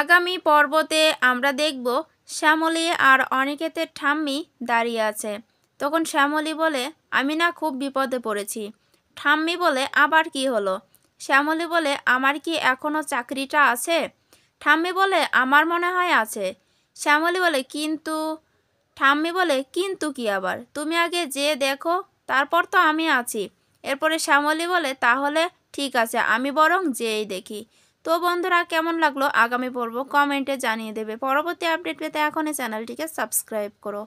আগামী পর্বতে আমরা দেখব শ্যামলী আর অনিকেতের ঠাম্মি দাঁড়িয়ে আছে তখন শ্যামলী বলে আমি না খুব বিপদে পড়েছি ঠাম্মি বলে আবার কি হলো শ্যামলী বলে আমার কি এখনও চাকরিটা আছে ঠাম্মি বলে আমার মনে হয় আছে শ্যামলী বলে কিন্তু ঠাম্মি বলে কিন্তু কি আবার তুমি আগে যে দেখো তারপর তো আমি আছি এরপরে শ্যামলী বলে তাহলে ঠিক আছে আমি বরং যেই দেখি তো বন্ধুরা কেমন লাগলো আগামী পর্ব কমেন্টে জানিয়ে দেবে পরবর্তী আপডেট পেতে এখনই চ্যানেলটিকে সাবস্ক্রাইব করো